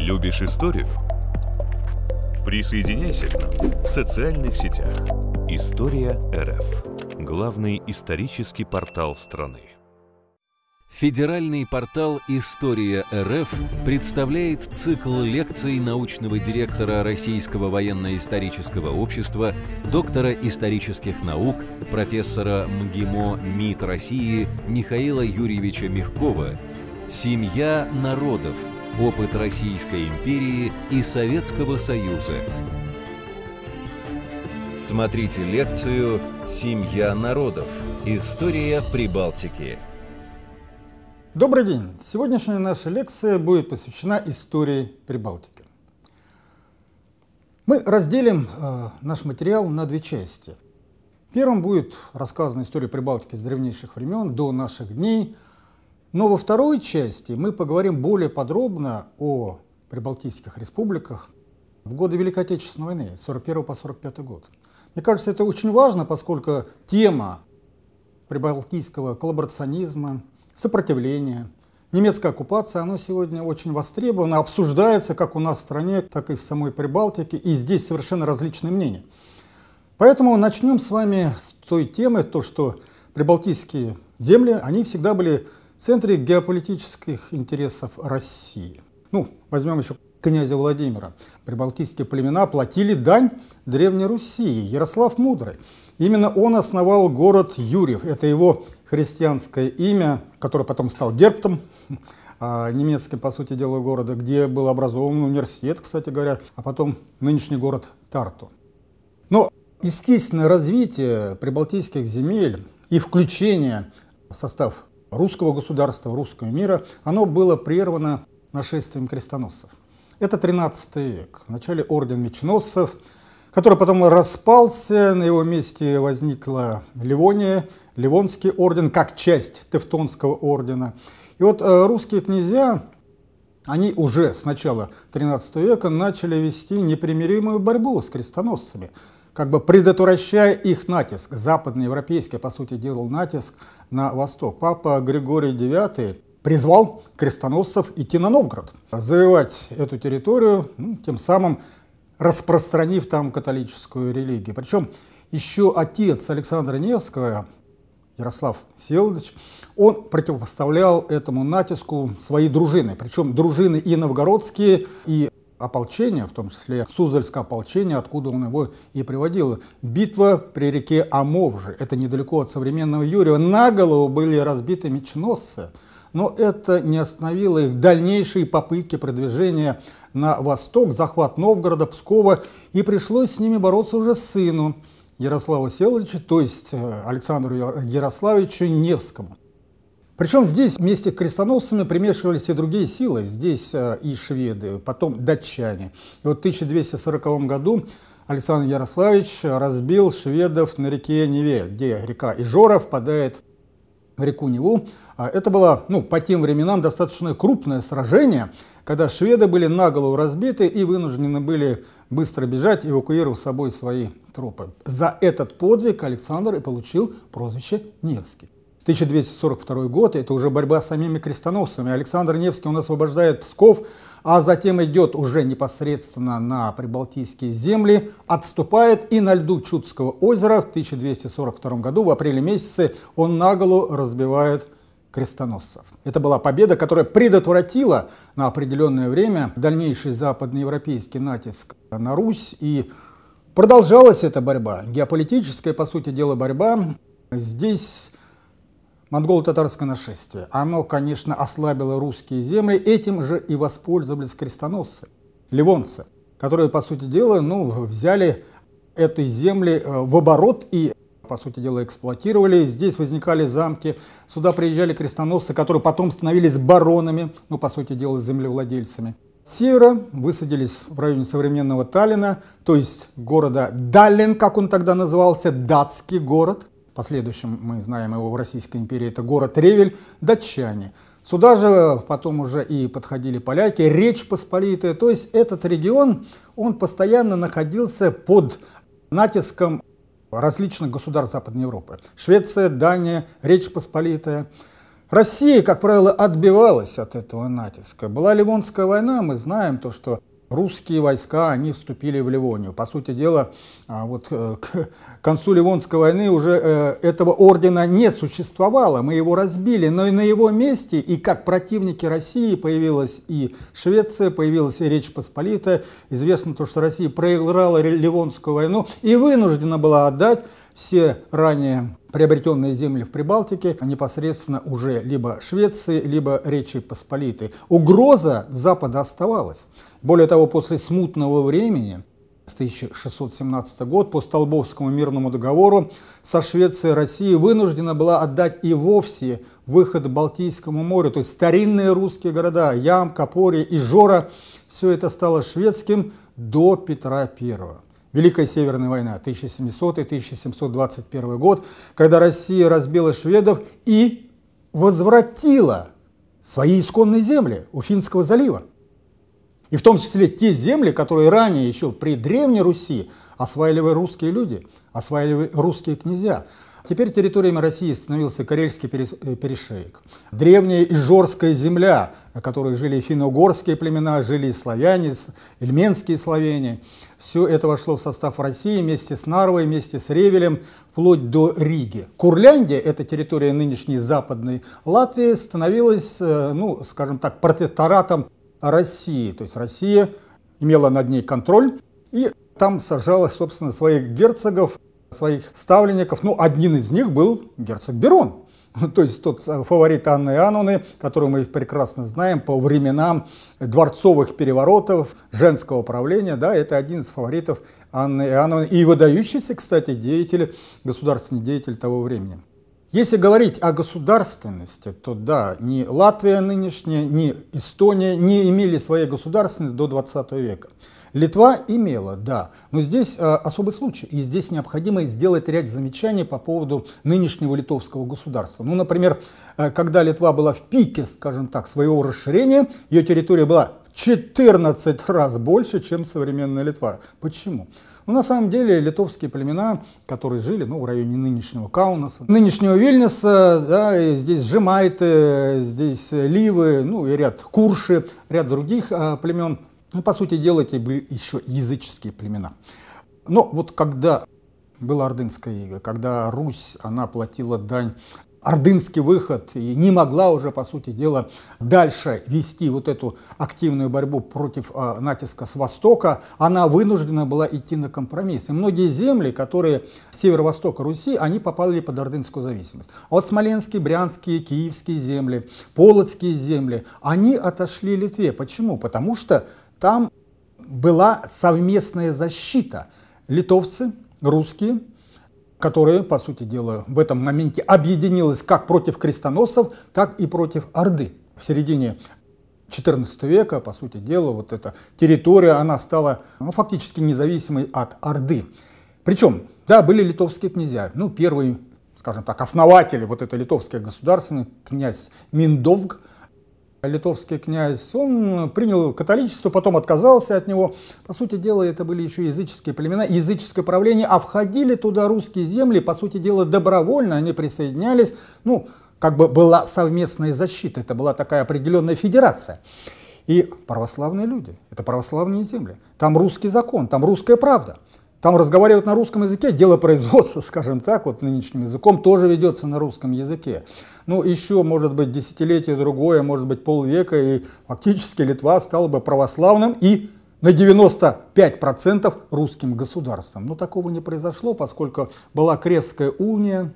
Любишь историю? Присоединяйся к нам в социальных сетях. История РФ. Главный исторический портал страны. Федеральный портал «История РФ» представляет цикл лекций научного директора Российского военно-исторического общества, доктора исторических наук, профессора МГИМО МИД России Михаила Юрьевича Мехкова «Семья народов. Опыт Российской империи и Советского Союза. Смотрите лекцию «Семья народов. История Прибалтики». Добрый день! Сегодняшняя наша лекция будет посвящена истории Прибалтики. Мы разделим э, наш материал на две части. Первым будет рассказана история Прибалтики с древнейших времен до наших дней – но во второй части мы поговорим более подробно о прибалтийских республиках в годы Великой Отечественной войны, 41 по 45 год. Мне кажется, это очень важно, поскольку тема прибалтийского коллаборационизма, сопротивления, немецкая оккупация, она сегодня очень востребована, обсуждается как у нас в стране, так и в самой Прибалтике, и здесь совершенно различные мнения. Поэтому начнем с вами с той темы, то, что прибалтийские земли, они всегда были в центре геополитических интересов России. Ну, возьмем еще князя Владимира. Прибалтийские племена платили дань Древней Руси, Ярослав Мудрый. Именно он основал город Юрьев. Это его христианское имя, которое потом стал Герптом а, немецким, по сути дела, города, где был образован университет, кстати говоря, а потом нынешний город Тарту. Но естественное развитие прибалтийских земель и включение в состав русского государства, русского мира, оно было прервано нашествием крестоносцев. Это 13 век, в начале орден меченосцев, который потом распался, на его месте возникла Ливония, Ливонский орден, как часть Тевтонского ордена. И вот э, русские князья, они уже с начала 13 века начали вести непримиримую борьбу с крестоносцами, как бы предотвращая их натиск. Западноевропейский, по сути, делал натиск на восток. Папа Григорий IX призвал крестоносцев идти на Новгород, завоевать эту территорию, ну, тем самым распространив там католическую религию. Причем еще отец Александра Невского, Ярослав Селович, он противопоставлял этому натиску свои дружины. Причем дружины и новгородские, и Ополчения, в том числе Суздальское ополчение, откуда он его и приводил. Битва при реке Амовжи, это недалеко от современного Юрьева, на голову были разбиты меченосцы. Но это не остановило их дальнейшие попытки продвижения на восток, захват Новгорода, Пскова, и пришлось с ними бороться уже сыну Ярослава Селовича, то есть э, Александру Ярославовичу Невскому. Причем здесь вместе с крестоносцами примешивались и другие силы. Здесь э, и шведы, потом датчане. И вот в 1240 году Александр Ярославич разбил шведов на реке Неве, где река Ижора впадает в реку Неву. А это было ну, по тем временам достаточно крупное сражение, когда шведы были наголову разбиты и вынуждены были быстро бежать, эвакуировав с собой свои трупы. За этот подвиг Александр и получил прозвище Невский. 1242 год, это уже борьба с самими крестоносцами. Александр Невский он освобождает Псков, а затем идет уже непосредственно на прибалтийские земли, отступает и на льду Чудского озера в 1242 году, в апреле месяце, он наголо разбивает крестоносцев. Это была победа, которая предотвратила на определенное время дальнейший западноевропейский натиск на Русь. И продолжалась эта борьба, геополитическая, по сути дела, борьба. Здесь монголо-татарское нашествие. Оно, конечно, ослабило русские земли, этим же и воспользовались крестоносцы, ливонцы, которые, по сути дела, ну, взяли этой земли э, в оборот и по сути дела, эксплуатировали. Здесь возникали замки, сюда приезжали крестоносцы, которые потом становились баронами, ну, по сути дела, землевладельцами. С севера высадились в районе современного Таллина, то есть города Даллин, как он тогда назывался, датский город, последующем мы знаем его в Российской империи, это город Ревель, датчане. Сюда же потом уже и подходили поляки, Речь Посполитая. То есть этот регион, он постоянно находился под натиском различных государств Западной Европы. Швеция, Дания, Речь Посполитая. Россия, как правило, отбивалась от этого натиска. Была Ливонская война, мы знаем то, что русские войска, они вступили в Ливонию. По сути дела, а, вот э, к концу Ливонской войны уже э, этого ордена не существовало, мы его разбили, но и на его месте, и как противники России появилась и Швеция, появилась и Речь Посполитая. Известно то, что Россия проиграла Ливонскую войну и вынуждена была отдать все ранее приобретенные земли в Прибалтике непосредственно уже либо Швеции, либо Речи Посполитой. Угроза Запада оставалась. Более того, после смутного времени, 1617 год, по Столбовскому мирному договору со Швецией Россия вынуждена была отдать и вовсе выход к Балтийскому морю. То есть старинные русские города Ям, Капори и Жора, все это стало шведским до Петра Первого. Великая Северная война 1700-1721 год, когда Россия разбила шведов и возвратила свои исконные земли у Финского залива. И в том числе те земли, которые ранее еще при Древней Руси осваивали русские люди, осваивали русские князья. Теперь территориями России становился Карельский э, перешеек. Древняя Ижорская земля, на которой жили и финно-угорские племена, жили и славяне, эльменские славяне. Все это вошло в состав России вместе с Нарвой, вместе с Ревелем, вплоть до Риги. Курляндия, эта территория нынешней западной Латвии, становилась, э, ну, скажем так, протекторатом России. То есть Россия имела над ней контроль и там сажала, собственно, своих герцогов, своих ставленников. Ну, один из них был герцог Берон. То есть тот э, фаворит Анны Ануны, которую мы прекрасно знаем по временам дворцовых переворотов, женского правления, да, это один из фаворитов Анны Ануны и выдающийся, кстати, деятель, государственный деятель того времени. Если говорить о государственности, то да, ни Латвия нынешняя, ни Эстония не имели своей государственности до 20 века. Литва имела, да, но здесь э, особый случай, и здесь необходимо сделать ряд замечаний по поводу нынешнего литовского государства. Ну, например, э, когда Литва была в пике, скажем так, своего расширения, ее территория была 14 раз больше, чем современная Литва. Почему? Ну, на самом деле, литовские племена, которые жили ну, в районе нынешнего Каунаса, нынешнего Вильнюса, да, здесь Жемайты, здесь Ливы, ну и ряд Курши, ряд других э, племен – ну, по сути дела, эти были еще языческие племена. Но вот когда была ордынская, иго, когда Русь, она платила дань ордынский выход и не могла уже, по сути дела, дальше вести вот эту активную борьбу против э, натиска с востока, она вынуждена была идти на компромисс. И многие земли, которые северо-востока Руси, они попали под ордынскую зависимость. А вот смоленские, брянские, киевские земли, полоцкие земли, они отошли Литве. Почему? Потому что там была совместная защита. Литовцы, русские, которые, по сути дела, в этом моменте объединились как против крестоносцев, так и против Орды. В середине XIV века, по сути дела, вот эта территория, она стала ну, фактически независимой от Орды. Причем, да, были литовские князья. Ну, первый, скажем так, основатель вот этой литовской государственной, князь Миндовг, Литовский князь, он принял католичество, потом отказался от него. По сути дела, это были еще языческие племена, языческое правление, а входили туда русские земли, по сути дела, добровольно, они присоединялись. Ну, как бы была совместная защита, это была такая определенная федерация. И православные люди, это православные земли. Там русский закон, там русская правда. Там разговаривают на русском языке, дело производства, скажем так, вот нынешним языком, тоже ведется на русском языке ну, еще, может быть, десятилетие другое, может быть, полвека, и фактически Литва стала бы православным и на 95% русским государством. Но такого не произошло, поскольку была Кревская уния,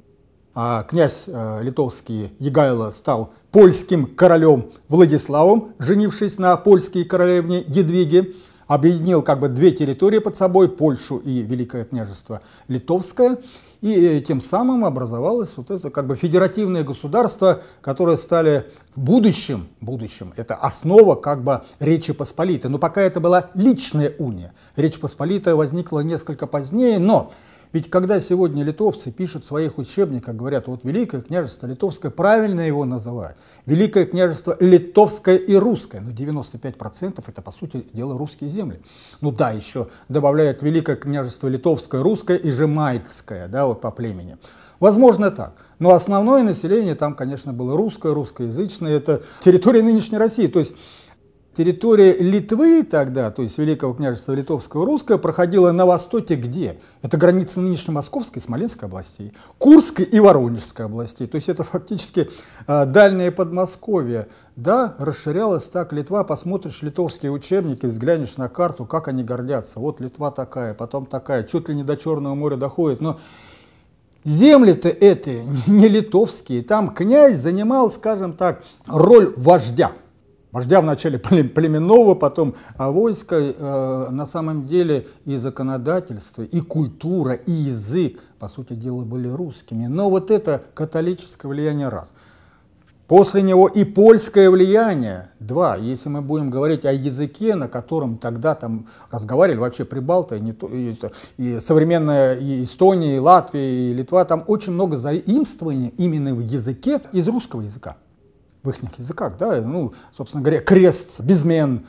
а князь э, литовский Егайло стал польским королем Владиславом, женившись на польской королевне Едвиге, объединил как бы две территории под собой, Польшу и Великое княжество Литовское. И э, тем самым образовалось вот это как бы федеративное государство, которое стали в будущем, будущем, это основа как бы Речи Посполитой. Но пока это была личная уния. Речь Посполитая возникла несколько позднее, но ведь когда сегодня литовцы пишут в своих учебниках, говорят, вот Великое княжество Литовское, правильно его называют, Великое княжество Литовское и Русское, но ну 95% это по сути дела русские земли. Ну да, еще добавляют Великое княжество Литовское, Русское и Жемайцкое, да, вот по племени. Возможно так. Но основное население там, конечно, было русское, русскоязычное. Это территория нынешней России. То есть Территория Литвы тогда, то есть Великого княжества Литовского Русского, проходила на востоке где? Это граница нынешней Московской и Смоленской областей, Курской и Воронежской областей. То есть это фактически э, дальнее Подмосковье. Да, расширялась так Литва, посмотришь литовские учебники, взглянешь на карту, как они гордятся. Вот Литва такая, потом такая, чуть ли не до Черного моря доходит, но земли-то эти не литовские. Там князь занимал, скажем так, роль вождя вождя вначале племенного, потом а войска, э, на самом деле и законодательство, и культура, и язык, по сути дела, были русскими. Но вот это католическое влияние раз. После него и польское влияние, два, если мы будем говорить о языке, на котором тогда там разговаривали вообще прибалты, не то, и, это, и современная и Эстония, и Латвия, и Литва, там очень много заимствований именно в языке из русского языка в их языках, да, ну, собственно говоря, крест, безмен,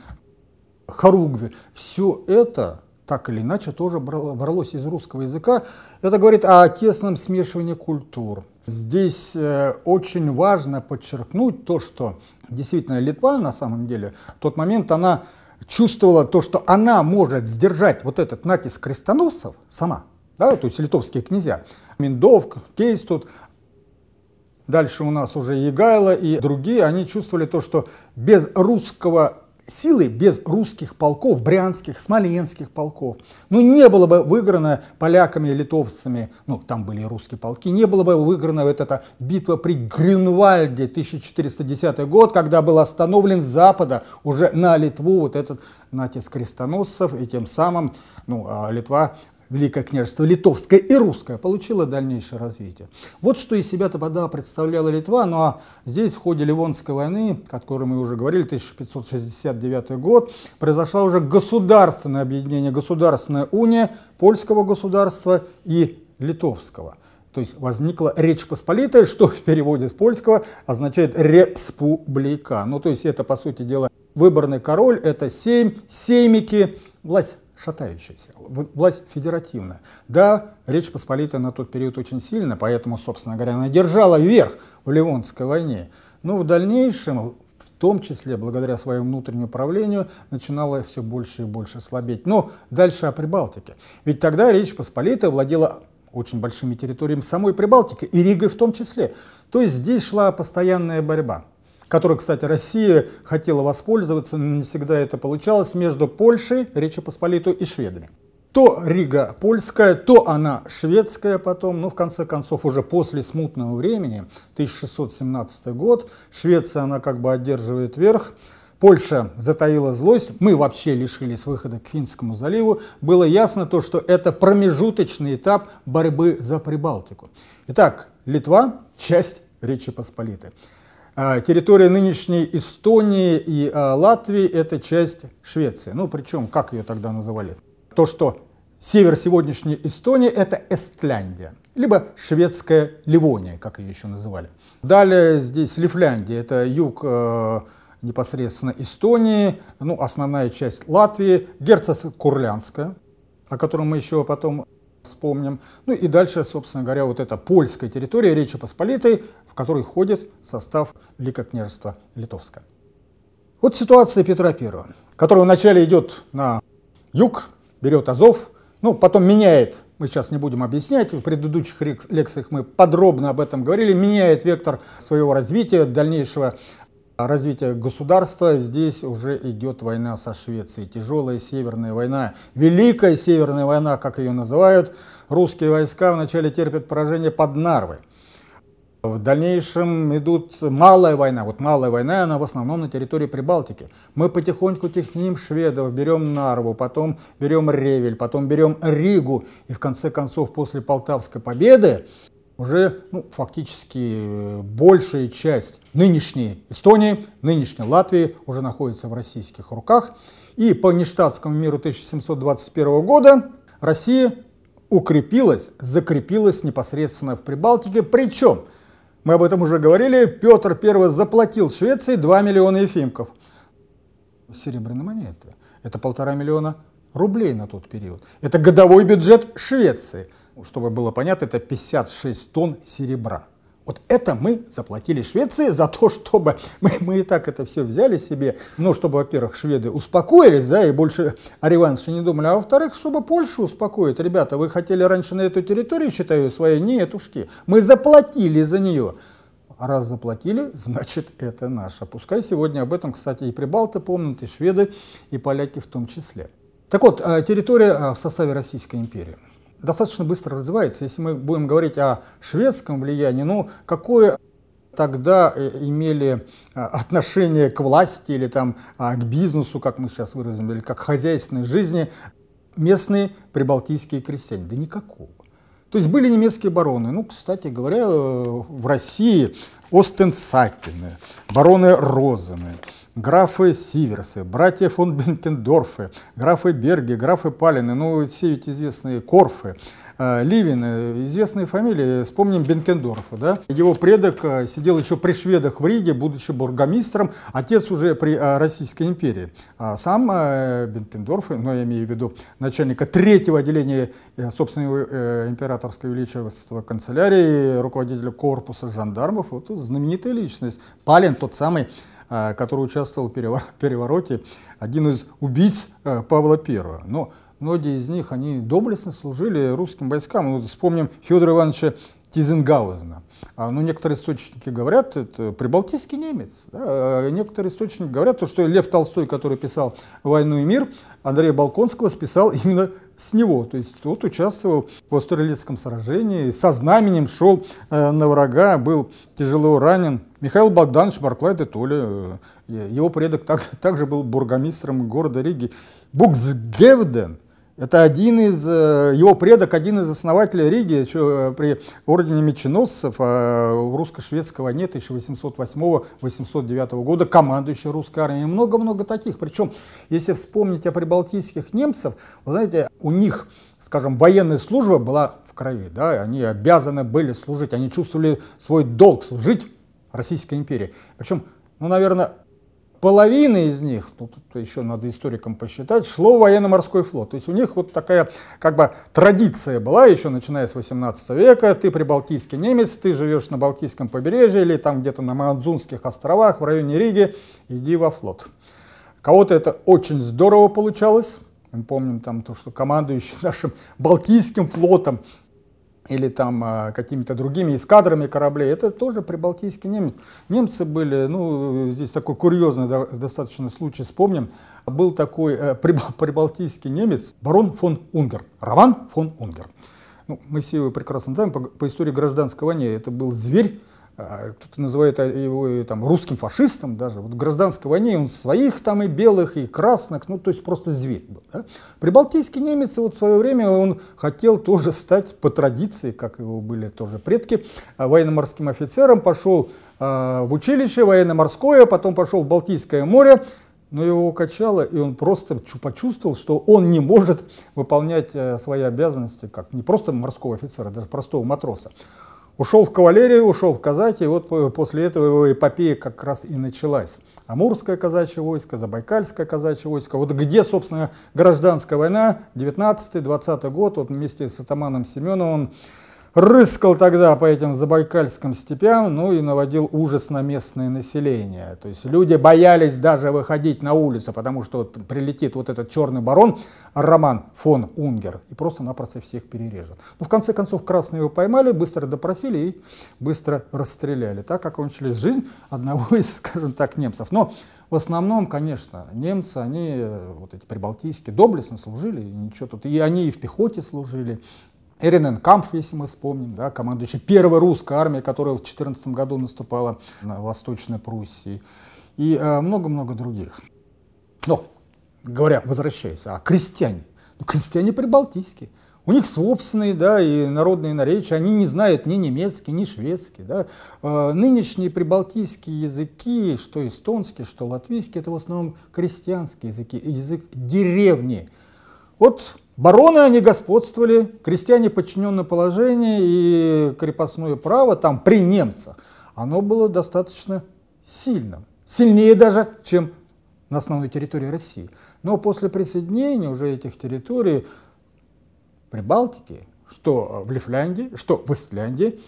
хоругви, все это так или иначе тоже бралось из русского языка. Это говорит о тесном смешивании культур. Здесь э, очень важно подчеркнуть то, что действительно Литва на самом деле в тот момент она чувствовала то, что она может сдержать вот этот натиск крестоносцев сама, да, то есть литовские князья, Миндов, Кейс тут, Дальше у нас уже Егайло и другие, они чувствовали то, что без русского силы, без русских полков, брянских, смоленских полков, ну не было бы выиграно поляками и литовцами, ну там были и русские полки, не было бы выиграна вот эта битва при Грюнвальде 1410 год, когда был остановлен с запада уже на Литву вот этот натиск крестоносцев, и тем самым ну, а Литва Великое княжество Литовское и Русское получило дальнейшее развитие. Вот что из себя тогда представляла Литва, ну а здесь в ходе Ливонской войны, о которой мы уже говорили, 1569 год, произошло уже государственное объединение, государственная уния польского государства и литовского. То есть возникла Речь Посполитая, что в переводе с польского означает «республика». Ну то есть это, по сути дела, выборный король, это семь семики, власть шатающаяся. Власть федеративная. Да, Речь Посполитая на тот период очень сильно, поэтому, собственно говоря, она держала верх в Ливонской войне. Но в дальнейшем, в том числе благодаря своему внутреннему правлению, начинала все больше и больше слабеть. Но дальше о Прибалтике. Ведь тогда Речь Посполитая владела очень большими территориями самой Прибалтики, и Ригой в том числе. То есть здесь шла постоянная борьба которой, кстати, Россия хотела воспользоваться, но не всегда это получалось, между Польшей, Речи Посполитой и шведами. То Рига польская, то она шведская потом, но ну, в конце концов уже после смутного времени, 1617 год, Швеция она как бы одерживает верх, Польша затаила злость, мы вообще лишились выхода к Финскому заливу, было ясно то, что это промежуточный этап борьбы за Прибалтику. Итак, Литва – часть Речи Посполитой. А, территория нынешней Эстонии и а, Латвии – это часть Швеции. Ну, причем, как ее тогда называли? То, что север сегодняшней Эстонии – это Эстляндия, либо шведская Ливония, как ее еще называли. Далее здесь Лифляндия – это юг а, непосредственно Эстонии, ну, основная часть Латвии, герцогство Курлянское, о котором мы еще потом вспомним. Ну и дальше, собственно говоря, вот эта польская территория Речи Посполитой, в которой входит состав Великокняжества Литовска. Вот ситуация Петра I, который вначале идет на юг, берет Азов, ну, потом меняет, мы сейчас не будем объяснять, в предыдущих лекциях мы подробно об этом говорили, меняет вектор своего развития, дальнейшего развития государства, здесь уже идет война со Швецией. Тяжелая северная война, великая северная война, как ее называют. Русские войска вначале терпят поражение под Нарвой. В дальнейшем идут малая война. Вот малая война, она в основном на территории Прибалтики. Мы потихоньку техним шведов, берем Нарву, потом берем Ревель, потом берем Ригу. И в конце концов, после Полтавской победы уже ну, фактически э, большая часть нынешней Эстонии, нынешней Латвии уже находится в российских руках. И по нештатскому миру 1721 года Россия укрепилась, закрепилась непосредственно в Прибалтике. Причем, мы об этом уже говорили, Петр I заплатил Швеции 2 миллиона ефимков. Серебряной монеты. Это полтора миллиона рублей на тот период. Это годовой бюджет Швеции – чтобы было понятно, это 56 тонн серебра. Вот это мы заплатили Швеции за то, чтобы мы, мы и так это все взяли себе, ну, чтобы, во-первых, шведы успокоились, да, и больше о реванше не думали, а во-вторых, чтобы Польшу успокоить. Ребята, вы хотели раньше на эту территорию, считаю, своей? Нет, ушки. Мы заплатили за нее. А раз заплатили, значит, это наше. Пускай сегодня об этом, кстати, и прибалты помнят, и шведы, и поляки в том числе. Так вот, э, территория э, в составе Российской империи достаточно быстро развивается. Если мы будем говорить о шведском влиянии, ну какое тогда э, имели а, отношение к власти или там, а, к бизнесу, как мы сейчас выразим, или как к хозяйственной жизни местные прибалтийские крестьяне? Да никакого. То есть были немецкие бароны. Ну, кстати говоря, э, в России Остенсакины, бароны Розены, графы Сиверсы, братья фон Бенкендорфы, графы Берги, графы Палины, ну, все ведь известные Корфы, э, Ливины, э, известные фамилии, вспомним Бенкендорфа, да? Его предок э, сидел еще при шведах в Риге, будучи бургомистром, отец уже при Российской империи. А сам Бенкендорф, но ну, я имею в виду начальника третьего отделения собственного императорского величества канцелярии, руководителя корпуса жандармов, вот знаменитая личность, Палин тот самый Э, который участвовал в перевороте, один из убийц э, Павла I. Но многие из них, они доблестно служили русским войскам. Ну, вот вспомним Федора Ивановича Тизенгаузена. А, но ну, некоторые источники говорят, это прибалтийский немец. А некоторые источники говорят, что Лев Толстой, который писал «Войну и мир», Андрея Балконского списал именно с него. То есть тот участвовал в Астрелицком сражении, со знаменем шел э, на врага, был тяжело ранен. Михаил Богданович Барклай де Толли, э, его предок также был бургомистром города Риги. Буксгевден – это один из, э, его предок, один из основателей Риги, еще э, при ордене меченосцев, а э, русско-шведского нет, еще 808-809 года, командующий русской армией, много-много таких. Причем, если вспомнить о прибалтийских немцев, вы знаете, у них, скажем, военная служба была в крови, да, они обязаны были служить, они чувствовали свой долг служить Российской империи. Причем, ну, наверное, половина из них, ну, тут еще надо историкам посчитать, шло в военно-морской флот. То есть у них вот такая как бы традиция была еще начиная с 18 века. Ты прибалтийский немец, ты живешь на Балтийском побережье или там где-то на Мадзунских островах в районе Риги, иди во флот. Кого-то это очень здорово получалось. Мы помним там то, что командующий нашим Балтийским флотом или там а, какими-то другими эскадрами кораблей, это тоже прибалтийский немец. Немцы были, ну, здесь такой курьезный достаточно случай, вспомним, был такой э, прибалтийский немец, барон фон Унгер, Раван фон Унгер. Ну, мы все его прекрасно знаем, по, по истории гражданской войны это был зверь, а, кто-то называет его там, русским фашистом даже, вот в гражданской войне он своих там и белых, и красных, ну то есть просто зверь был. Да? Прибалтийский немец вот в свое время он хотел тоже стать по традиции, как его были тоже предки, а, военно-морским офицером, пошел э, в училище военно-морское, потом пошел в Балтийское море, но его качало, и он просто почувствовал, что он не может выполнять э, свои обязанности, как не просто морского офицера, даже простого матроса. Ушел в кавалерию, ушел в казаки, и вот после этого его эпопея как раз и началась. Амурское казачье войско, Забайкальское казачье войско. Вот где, собственно, гражданская война, 19-20 год, вот вместе с атаманом Семеновым рыскал тогда по этим забайкальским степям, ну и наводил ужас на местное население. То есть люди боялись даже выходить на улицу, потому что прилетит вот этот черный барон Роман фон Унгер и просто-напросто всех перережет. Но ну, в конце концов красные его поймали, быстро допросили и быстро расстреляли. Так окончились жизнь одного из, скажем так, немцев. Но в основном, конечно, немцы, они э, вот эти прибалтийские доблестно служили, и ничего тут, и они и в пехоте служили, Камф, если мы вспомним, да, командующий первой русской армией, которая в 14 году наступала на Восточной Пруссии, и э, много-много э, других. Но, говоря, возвращаясь, а крестьяне, ну, крестьяне прибалтийские, у них собственные, да, и народные наречия, они не знают ни немецкий, ни шведский, да. Э, нынешние прибалтийские языки, что эстонский, что латвийский, это в основном крестьянские языки, язык деревни. Вот Бароны, они господствовали, крестьяне подчиненное положение и крепостное право там при немцах, оно было достаточно сильным, сильнее даже, чем на основной территории России. Но после присоединения уже этих территорий Прибалтики, что в Лифляндии, что в Исляндии,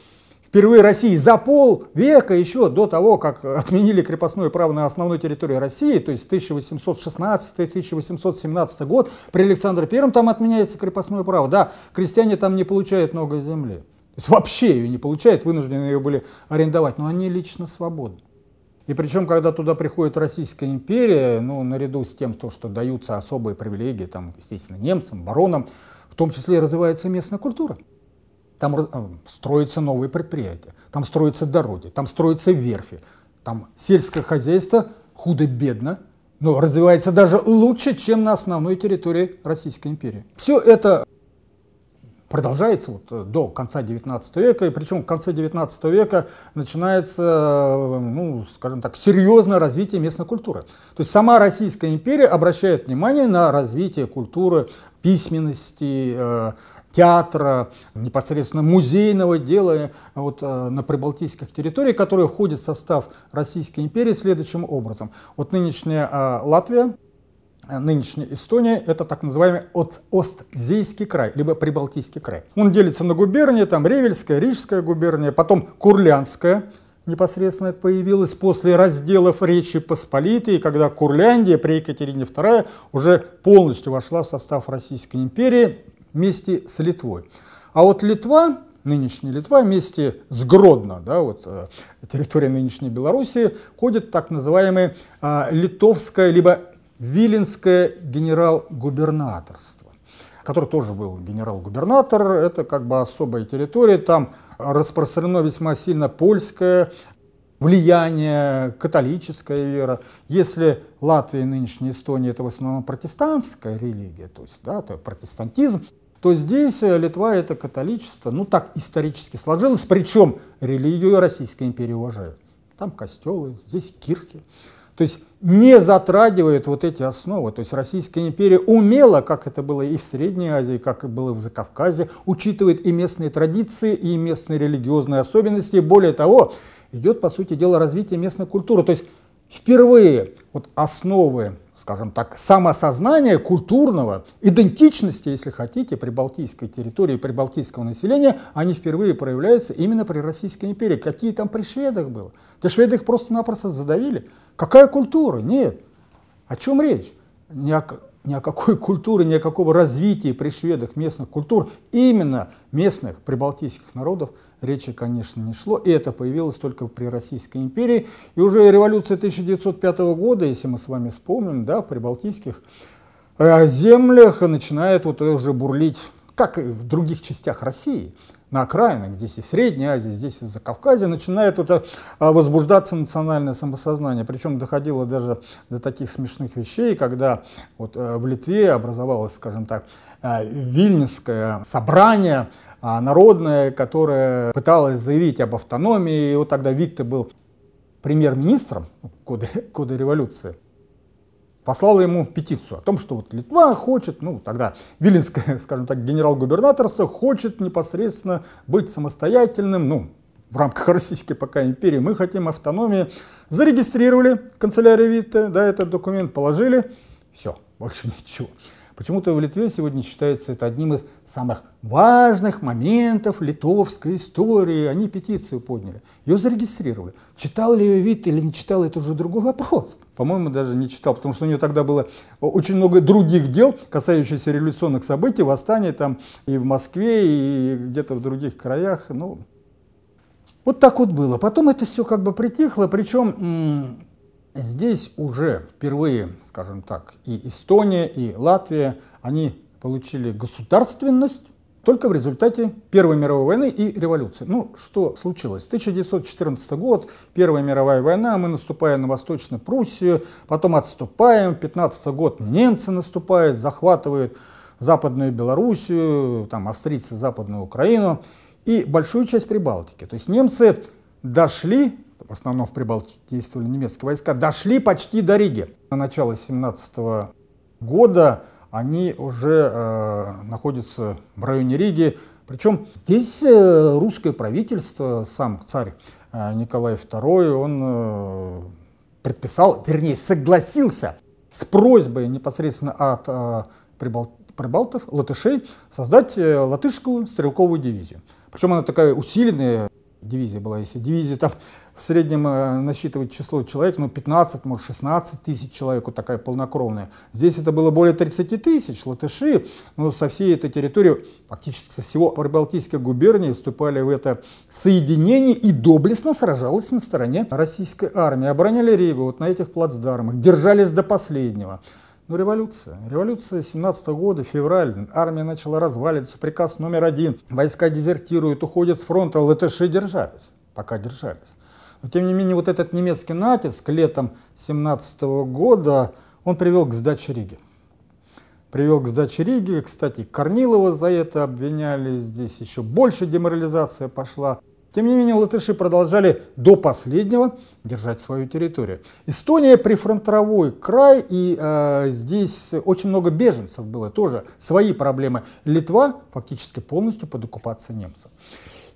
впервые России за полвека еще до того, как отменили крепостное право на основной территории России, то есть 1816-1817 год, при Александре Первом там отменяется крепостное право. Да, крестьяне там не получают много земли. То есть вообще ее не получают, вынуждены ее были арендовать, но они лично свободны. И причем, когда туда приходит Российская империя, ну, наряду с тем, то, что даются особые привилегии, там, естественно, немцам, баронам, в том числе развивается местная культура. Там э, строятся новые предприятия, там строятся дороги, там строятся верфи, там сельское хозяйство худо-бедно, но развивается даже лучше, чем на основной территории Российской империи. Все это продолжается вот э, до конца XIX века, и причем в конце XIX века начинается, э, ну, скажем так, серьезное развитие местной культуры. То есть сама Российская империя обращает внимание на развитие культуры, письменности, театра, непосредственно музейного дела э, вот, э, на прибалтийских территориях, которые входят в состав Российской империи следующим образом. Вот нынешняя э, Латвия, нынешняя Эстония, это так называемый от Остзейский край, либо Прибалтийский край. Он делится на губернии, там Ревельская, Рижская губерния, потом Курлянская, непосредственно появилась после разделов Речи Посполитой, когда Курляндия при Екатерине II уже полностью вошла в состав Российской империи, вместе с Литвой. А вот Литва, нынешняя Литва, вместе с Гродно, да, вот, э, территория нынешней Белоруссии, ходит так называемое а, литовское либо виленское генерал-губернаторство, который тоже был генерал-губернатор, это как бы особая территория, там распространено весьма сильно польское влияние, католическая вера. Если Латвия и нынешняя Эстония – это в основном протестантская религия, то есть да, то протестантизм, то здесь э, Литва это католичество, ну так исторически сложилось, причем религию Российской империи уважают. Там костелы, здесь кирхи. То есть не затрагивает вот эти основы. То есть Российская империя умела, как это было и в Средней Азии, как и было в Закавказе, учитывает и местные традиции, и местные религиозные особенности. Более того, идет, по сути дела, развитие местной культуры. То есть впервые вот основы, скажем так, самосознания культурного, идентичности, если хотите, прибалтийской территории, прибалтийского населения, они впервые проявляются именно при Российской империи. Какие там при шведах было? Да шведы их просто-напросто задавили. Какая культура? Нет. О чем речь? Ни о, ни о какой культуре, ни о каком развитии при шведах местных культур, именно местных прибалтийских народов – речи, конечно, не шло. И это появилось только при Российской империи. И уже революция 1905 года, если мы с вами вспомним, да, при балтийских э, землях начинает вот уже бурлить, как и в других частях России, на окраинах, здесь и в Средней Азии, здесь и в Закавказье, начинает вот э, возбуждаться национальное самосознание. Причем доходило даже до таких смешных вещей, когда вот э, в Литве образовалось, скажем так, Вильнюсское собрание а, народная, которая пыталась заявить об автономии. И вот тогда Витте был премьер-министром года, революции послала ему петицию о том, что вот Литва хочет, ну тогда Вилинская, скажем так, генерал-губернаторство хочет непосредственно быть самостоятельным, ну в рамках Российской пока империи, мы хотим автономии. Зарегистрировали канцелярия Витте, да, этот документ положили, все, больше ничего. Почему-то в Литве сегодня считается это одним из самых важных моментов литовской истории. Они петицию подняли, ее зарегистрировали. Читал ли ее вид или не читал, это уже другой вопрос. По-моему, даже не читал, потому что у нее тогда было очень много других дел, касающихся революционных событий, восстания там и в Москве, и где-то в других краях. Ну, вот так вот было. Потом это все как бы притихло, причем Здесь уже впервые, скажем так, и Эстония, и Латвия, они получили государственность только в результате Первой мировой войны и революции. Ну, что случилось? 1914 год, Первая мировая война, мы наступаем на Восточную Пруссию, потом отступаем, 15 год немцы наступают, захватывают Западную Белоруссию, там австрийцы Западную Украину и большую часть Прибалтики. То есть немцы дошли в основном в Прибалтике действовали немецкие войска, дошли почти до Риги. На начало 17 года они уже э, находятся в районе Риги. Причем здесь э, русское правительство, сам царь э, Николай II, он э, предписал, вернее, согласился с просьбой непосредственно от э, прибал, прибалтов, латышей, создать э, латышскую стрелковую дивизию. Причем она такая усиленная дивизия была, если дивизия там в среднем э, насчитывать число человек, ну 15, может 16 тысяч человек, вот такая полнокровная. Здесь это было более 30 тысяч, латыши, но со всей этой территории, фактически со всего Прибалтийской губернии вступали в это соединение и доблестно сражалась на стороне российской армии. Обороняли Ригу вот на этих плацдармах, держались до последнего. Ну, революция. Революция 17 -го года, февраль. Армия начала разваливаться. Приказ номер один. Войска дезертируют, уходят с фронта. Латыши держались. Пока держались. Но тем не менее вот этот немецкий натиск летом 17 года, он привел к сдаче Риги. Привел к сдаче Риги, кстати, Корнилова за это обвиняли, здесь еще больше деморализация пошла. Тем не менее, латыши продолжали до последнего держать свою территорию. Эстония прифронтовой край, и э, здесь очень много беженцев было тоже, свои проблемы. Литва фактически полностью под оккупацией немцев.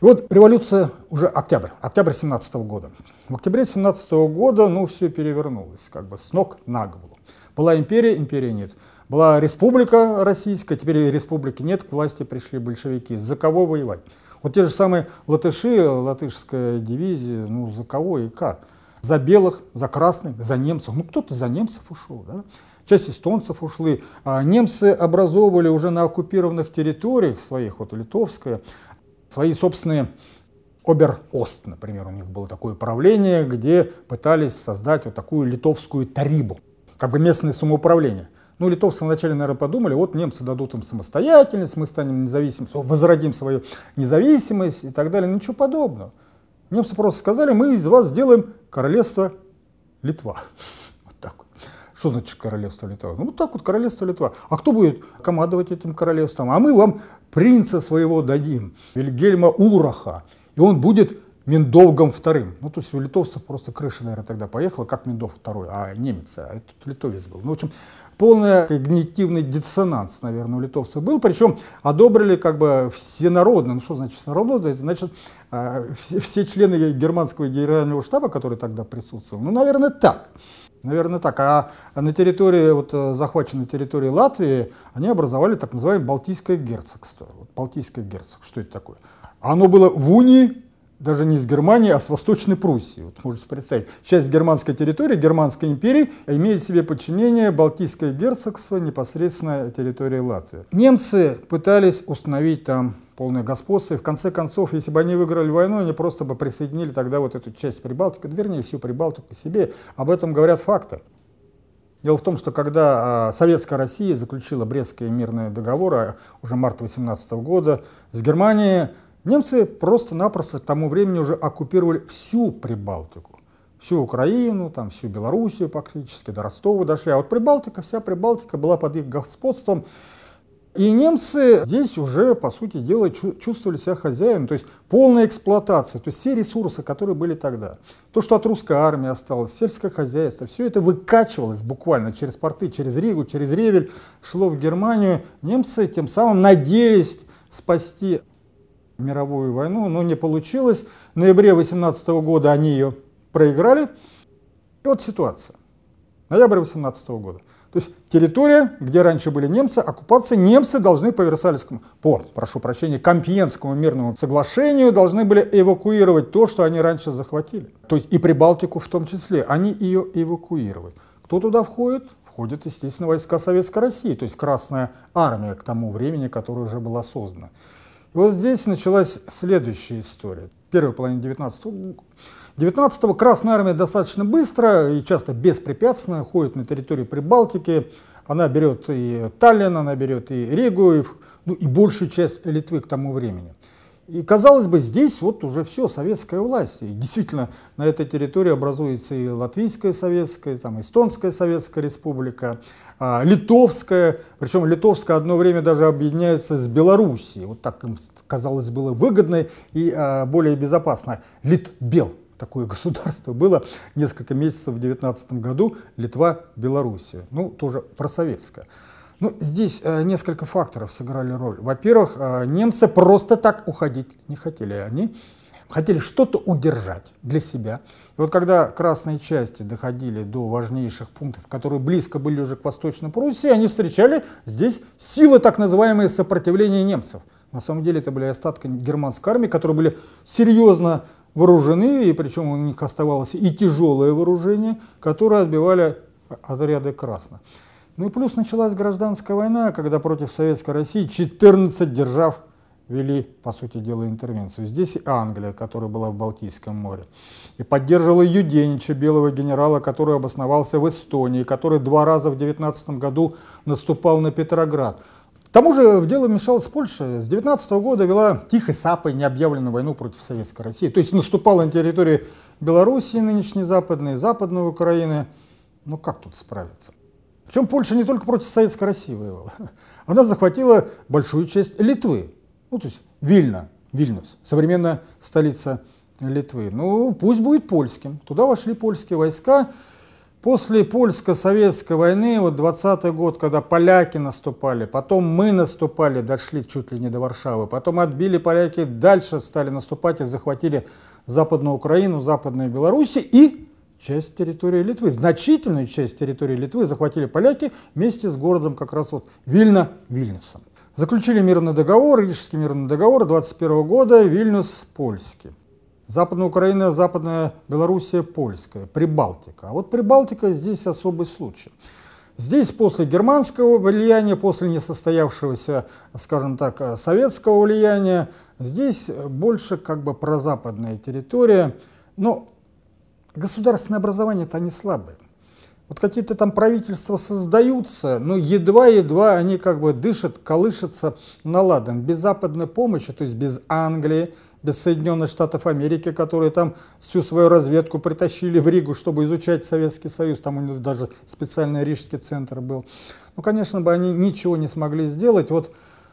И вот революция уже октябрь, октябрь 17 года. В октябре 17 года, ну, все перевернулось, как бы с ног на голову. Была империя, империи нет. Была республика российская, теперь республики нет, к власти пришли большевики. За кого воевать? Вот те же самые латыши, латышская дивизия, ну, за кого и как? За белых, за красных, за немцев. Ну, кто-то за немцев ушел, да? часть эстонцев ушли. А немцы образовывали уже на оккупированных территориях своих, вот литовская, свои собственные Обер-Ост, например, у них было такое управление, где пытались создать вот такую литовскую тарибу, как бы местное самоуправление. Ну, литовцы вначале, наверное, подумали, вот немцы дадут им самостоятельность, мы станем независимыми, возродим свою независимость и так далее. Ну, ничего подобного. Немцы просто сказали, мы из вас сделаем королевство Литва. Что значит королевство Литва? Ну, вот так вот королевство Литва. А кто будет командовать этим королевством? А мы вам принца своего дадим, Вильгельма Ураха, и он будет Миндовгом вторым. Ну, то есть у литовцев просто крыша, наверное, тогда поехала, как Миндов второй, а немец, а этот литовец был. Ну, в общем, полный когнитивный диссонанс, наверное, у литовцев был, причем одобрили как бы всенародно. Ну, что значит всенародно? Значит, а, все, все члены германского генерального штаба, которые тогда присутствовали, ну, наверное, так. Наверное, так. А на территории, вот э, захваченной территории Латвии, они образовали так называемое Балтийское герцогство. Вот Балтийское герцогство, что это такое? Оно было в унии, даже не с Германии, а с Восточной Пруссии. Вот можете представить, часть германской территории, Германской империи имеет себе подчинение Балтийское герцогство, непосредственно территории Латвии. Немцы пытались установить там полное господство. И в конце концов, если бы они выиграли войну, они просто бы присоединили тогда вот эту часть Прибалтики, вернее, всю Прибалтику себе. Об этом говорят факты. Дело в том, что когда а, Советская Россия заключила Брестский мирный договор а, уже марта 18 года с Германией, немцы просто-напросто к тому времени уже оккупировали всю Прибалтику всю Украину, там, всю Белоруссию практически, до Ростова дошли. А вот Прибалтика, вся Прибалтика была под их господством. И немцы здесь уже, по сути дела, чувствовали себя хозяином, то есть полная эксплуатация, то есть все ресурсы, которые были тогда. То, что от русской армии осталось, сельское хозяйство, все это выкачивалось буквально через порты, через Ригу, через Ревель, шло в Германию. Немцы тем самым надеялись спасти мировую войну, но не получилось. В ноябре 18 года они ее проиграли. И вот ситуация. Ноябрь 18 года. То есть территория, где раньше были немцы, оккупация, немцы должны по Версальскому, по, прошу прощения, Компьенскому мирному соглашению должны были эвакуировать то, что они раньше захватили. То есть и Прибалтику в том числе, они ее эвакуировали. Кто туда входит? Входит, естественно, войска Советской России, то есть Красная Армия к тому времени, которая уже была создана. И вот здесь началась следующая история. Первой половине 19 года 19-го Красная Армия достаточно быстро и часто беспрепятственно ходит на территорию Прибалтики. Она берет и Таллин, она берет и Ригу, и, ну, и большую часть Литвы к тому времени. И казалось бы, здесь вот уже все, советская власть. И действительно, на этой территории образуется и Латвийская советская, там, Эстонская советская республика, а, Литовская, причем Литовская одно время даже объединяется с Белоруссией. Вот так им казалось было выгодно и а, более безопасно. Литбел такое государство было несколько месяцев в 19 году, Литва, Белоруссия, ну, тоже просоветская. Ну, здесь э, несколько факторов сыграли роль. Во-первых, э, немцы просто так уходить не хотели. Они хотели что-то удержать для себя. И вот когда красные части доходили до важнейших пунктов, которые близко были уже к Восточной Пруссии, они встречали здесь силы, так называемые сопротивления немцев. На самом деле это были остатки германской армии, которые были серьезно вооружены, и причем у них оставалось и тяжелое вооружение, которое отбивали отряды красных. Ну и плюс началась гражданская война, когда против Советской России 14 держав вели, по сути дела, интервенцию. Здесь и Англия, которая была в Балтийском море, и поддерживала Юденича, белого генерала, который обосновался в Эстонии, который два раза в 19 году наступал на Петроград. К тому же в дело вмешалась Польша. С 19 -го года вела тихой сапой необъявленную войну против советской России. То есть наступала на территории Белоруссии, нынешней западной, западной Украины. Ну как тут справиться? Причем Польша не только против советской России воевала. Она захватила большую часть Литвы. Ну то есть Вильна, Вильнюс, современная столица Литвы. Ну пусть будет польским. Туда вошли польские войска. После польско-советской войны, вот 20 год, когда поляки наступали, потом мы наступали, дошли чуть ли не до Варшавы, потом отбили поляки, дальше стали наступать и захватили Западную Украину, Западную Белоруссию и часть территории Литвы, значительную часть территории Литвы захватили поляки вместе с городом как раз вот Вильна, Вильнюсом. Заключили мирный договор, Рижский мирный договор 21 года, Вильнюс польский. Западная Украина, Западная Белоруссия, Польская, Прибалтика. А вот Прибалтика здесь особый случай. Здесь после германского влияния, после несостоявшегося, скажем так, советского влияния, здесь больше как бы прозападная территория. Но государственное образование-то они слабые. Вот какие-то там правительства создаются, но едва-едва они как бы дышат, колышутся наладом. Без западной помощи, то есть без Англии, без Соединенных Штатов Америки, которые там всю свою разведку притащили в Ригу, чтобы изучать Советский Союз. Там у них даже специальный рижский центр был. Ну, конечно бы, они ничего не смогли сделать. Вот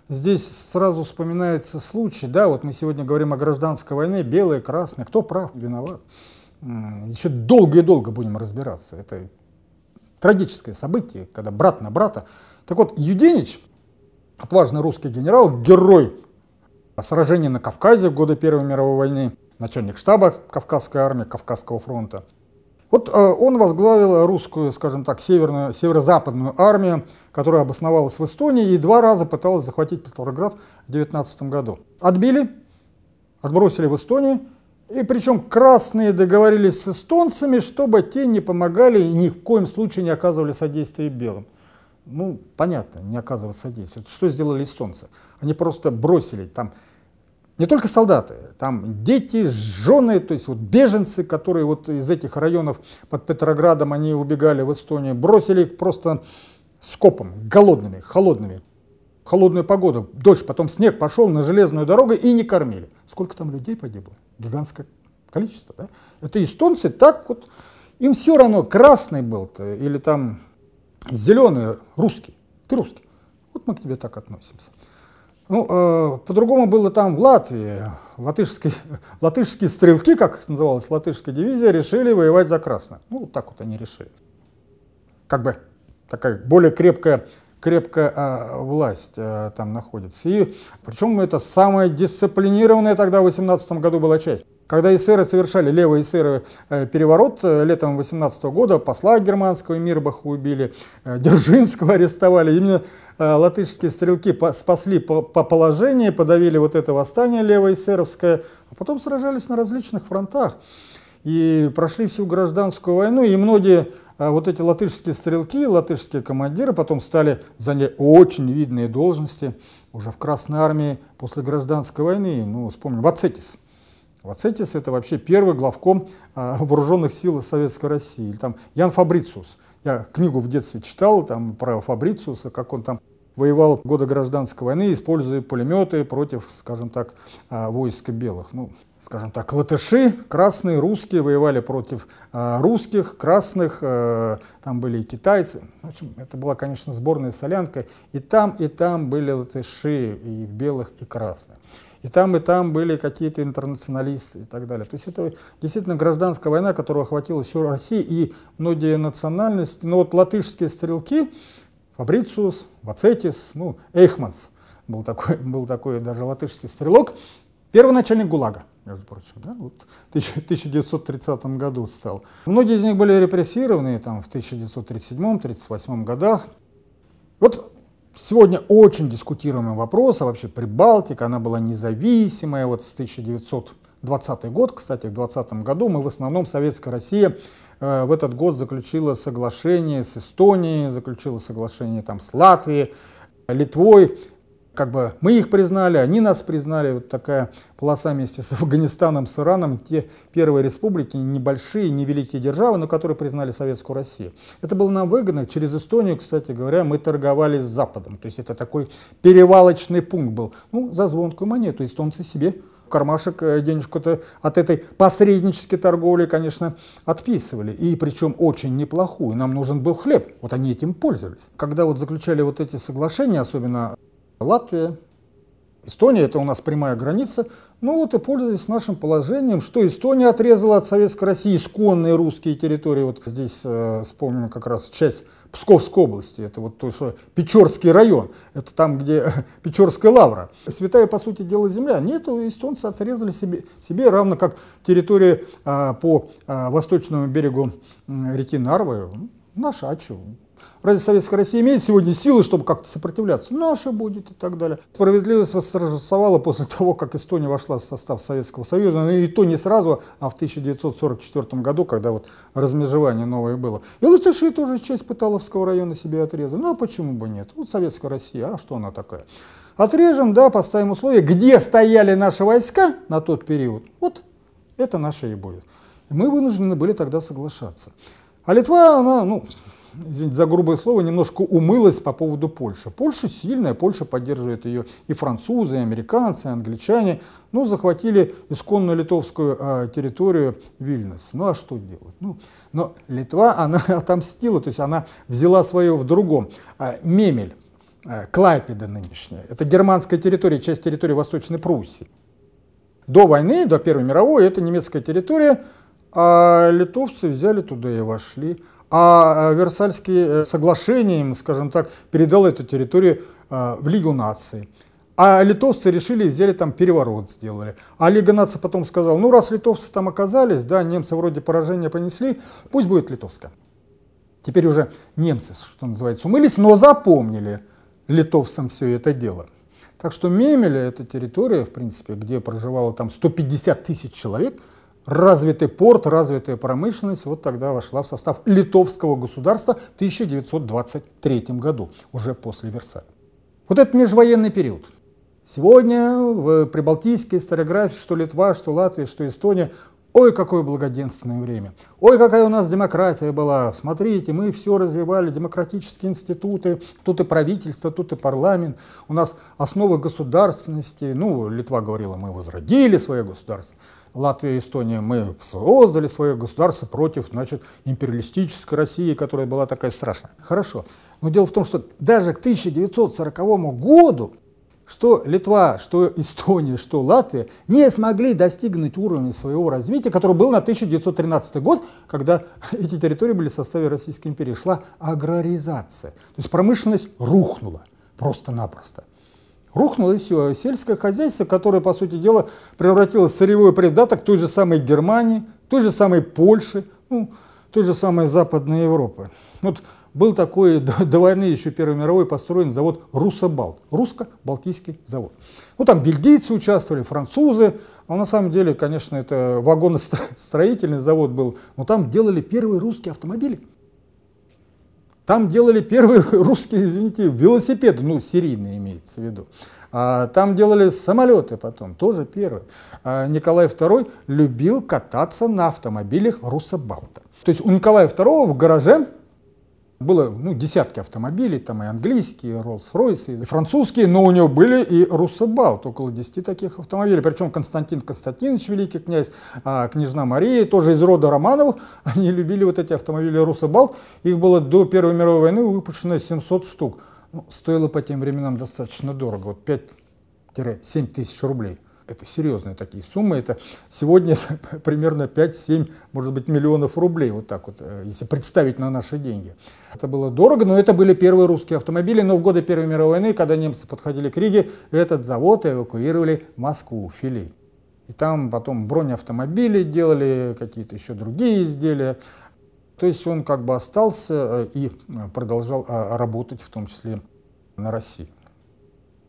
здесь сразу вспоминается случай, да, вот мы сегодня говорим о гражданской войне, белые, красные, кто прав, виноват. Еще долго и долго будем разбираться. Это трагическое событие, когда брат на брата. Так вот, Юденич, отважный русский генерал, герой сражений на Кавказе в годы Первой мировой войны, начальник штаба Кавказской армии, Кавказского фронта. Вот э, он возглавил русскую, скажем так, северную, северо-западную армию, которая обосновалась в Эстонии и два раза пыталась захватить Петроград в 19 году. Отбили, отбросили в Эстонию, и причем красные договорились с эстонцами, чтобы те не помогали и ни в коем случае не оказывали содействие белым. Ну, понятно, не оказывать содействие. Что сделали эстонцы? Они просто бросили там не только солдаты, там дети, жены, то есть вот беженцы, которые вот из этих районов под Петроградом, они убегали в Эстонию, бросили их просто скопом, голодными, холодными, холодную погоду, дождь, потом снег пошел на железную дорогу и не кормили. Сколько там людей погибло? Гигантское количество, да? Это эстонцы так вот, им все равно, красный был то или там зеленый, русский, ты русский. Вот мы к тебе так относимся. Ну, э, по-другому было там в Латвии. Латышские, стрелки, как называлась латышская дивизия, решили воевать за красных. Ну, вот так вот они решили. Как бы такая более крепкая крепкая а, власть а, там находится. И причем это самая дисциплинированная тогда в 18 году была часть. Когда эсеры совершали, левые эсеры, э, переворот э, летом 18 года, посла германского Мирбаха убили, э, Держинского арестовали, именно латышские стрелки спасли по, положению, подавили вот это восстание левое эсеровское, а потом сражались на различных фронтах и прошли всю гражданскую войну, и многие а вот эти латышские стрелки, латышские командиры потом стали занять очень видные должности уже в Красной Армии после Гражданской войны. Ну, вспомним, Вацетис. Вацетис это вообще первый главком а, вооруженных сил Советской России. Или там Ян Фабрициус. Я книгу в детстве читал там, про Фабрициуса, как он там воевал в годы гражданской войны, используя пулеметы против, скажем так, а, войска белых. Ну, скажем так, латыши, красные, русские воевали против э, русских, красных, э, там были и китайцы. В общем, это была, конечно, сборная солянка. И там, и там были латыши, и белых, и красных. И там, и там были какие-то интернационалисты и так далее. То есть это действительно гражданская война, которая охватила всю Россию и многие национальности. Но вот латышские стрелки, Фабрициус, Вацетис, ну, Эйхманс был такой, был такой даже латышский стрелок, первоначальник ГУЛАГа между прочим, да, вот в 1930 году стал. Многие из них были репрессированы там, в 1937-1938 годах. Вот сегодня очень дискутируемый вопрос, а вообще Прибалтика, она была независимая вот с 1920 год, кстати, в 2020 году мы в основном Советская Россия э, в этот год заключила соглашение с Эстонией, заключила соглашение там с Латвией, Литвой, как бы мы их признали, они нас признали, вот такая полоса вместе с Афганистаном, с Ираном, те первые республики, небольшие, невеликие державы, но которые признали Советскую Россию. Это было нам выгодно, через Эстонию, кстати говоря, мы торговали с Западом, то есть это такой перевалочный пункт был. Ну, за звонкую монету эстонцы себе кармашек э, денежку-то от этой посреднической торговли, конечно, отписывали. И причем очень неплохую. Нам нужен был хлеб. Вот они этим пользовались. Когда вот заключали вот эти соглашения, особенно Латвия, Эстония – это у нас прямая граница. Ну вот и пользуясь нашим положением, что Эстония отрезала от Советской России исконные русские территории. Вот здесь э, вспомним как раз часть Псковской области. Это вот то, что Печорский район. Это там, где Печорская лавра. Святая, по сути дела, земля. Нет, эстонцы отрезали себе, себе равно как территории э, по э, восточному берегу реки Нарвы. Наша, а чего? Разве Советская Россия имеет сегодня силы, чтобы как-то сопротивляться? Наша будет и так далее. Справедливость восторжествовала после того, как Эстония вошла в состав Советского Союза. Но и то не сразу, а в 1944 году, когда вот размежевание новое было. И латыши тоже часть Пыталовского района себе отрезали. Ну а почему бы нет? Вот Советская Россия, а что она такая? Отрежем, да, поставим условия, где стояли наши войска на тот период, вот это наше и будет. И мы вынуждены были тогда соглашаться. А Литва, она, ну, извините за грубое слово, немножко умылась по поводу Польши. Польша сильная, Польша поддерживает ее и французы, и американцы, и англичане. Но захватили исконно литовскую э, территорию Вильнюс. Ну, а что делать? Ну, но Литва, она отомстила, то есть она взяла свое в другом. Э, мемель, э, Клайпеда нынешняя, это германская территория, часть территории Восточной Пруссии. До войны, до Первой мировой, это немецкая территория, а литовцы взяли туда и вошли. А, а Версальские э, соглашения, скажем так, передал эту территорию а, в Лигу наций. А литовцы решили, взяли там переворот, сделали. А Лига наций потом сказал, ну раз литовцы там оказались, да, немцы вроде поражение понесли, пусть будет литовская. Теперь уже немцы, что называется, умылись, но запомнили литовцам все это дело. Так что Мемеля, эта территория, в принципе, где проживало там 150 тысяч человек – развитый порт, развитая промышленность, вот тогда вошла в состав литовского государства в 1923 году, уже после Версаля. Вот этот межвоенный период. Сегодня в прибалтийской историографии, что Литва, что Латвия, что Эстония, ой, какое благоденственное время, ой, какая у нас демократия была, смотрите, мы все развивали, демократические институты, тут и правительство, тут и парламент, у нас основы государственности, ну, Литва говорила, мы возродили свое государство, Латвия и Эстония, мы создали свое государство против значит, империалистической России, которая была такая страшная. Хорошо. Но дело в том, что даже к 1940 году что Литва, что Эстония, что Латвия не смогли достигнуть уровня своего развития, который был на 1913 год, когда эти территории были в составе Российской империи. Шла аграризация. То есть промышленность рухнула просто-напросто. Рухнуло и все. Сельское хозяйство, которое, по сути дела, превратилось в сырьевой предаток той же самой Германии, той же самой Польши, ну, той же самой Западной Европы. Вот был такой до, войны, еще Первой мировой, построен завод «Руссобалт», русско-балтийский завод. Ну, там бельгийцы участвовали, французы, но а на самом деле, конечно, это вагоностроительный завод был, но там делали первые русские автомобили. Там делали первые русские, извините, велосипеды, ну, серийные имеется в виду. А Там делали самолеты потом, тоже первые. А, Николай II любил кататься на автомобилях Руссобалта. То есть у Николая II в гараже было ну, десятки автомобилей, там и английские, и Rolls-Royce, и французские, но у него были и Руссобалт, около 10 таких автомобилей. Причем Константин Константинович, великий князь, а княжна Мария, тоже из рода Романовых, они любили вот эти автомобили Руссобалт. Их было до Первой мировой войны выпущено 700 штук. Ну, стоило по тем временам достаточно дорого, вот 5-7 тысяч рублей это серьезные такие суммы. Это сегодня это примерно 5-7, может быть, миллионов рублей, вот так вот, э, если представить на наши деньги. Это было дорого, но это были первые русские автомобили. Но в годы Первой мировой войны, когда немцы подходили к Риге, этот завод эвакуировали в Москву, в Фили. И там потом бронеавтомобили делали, какие-то еще другие изделия. То есть он как бы остался э, и э, продолжал а, работать, в том числе на России.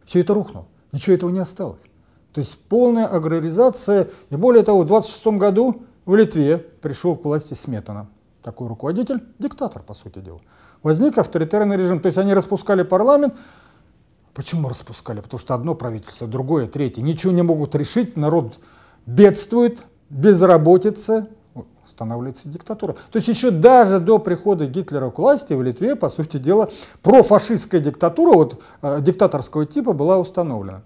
Все это рухнуло, ничего этого не осталось. То есть полная аграризация. И более того, в 26 году в Литве пришел к власти Сметана. Такой руководитель, диктатор, по сути дела. Возник авторитарный режим. То есть они распускали парламент. Почему распускали? Потому что одно правительство, другое, третье. Ничего не могут решить. Народ бедствует, безработица, становится диктатура. То есть еще даже до прихода Гитлера к власти в Литве, по сути дела, профашистская диктатура вот, э, диктаторского типа была установлена.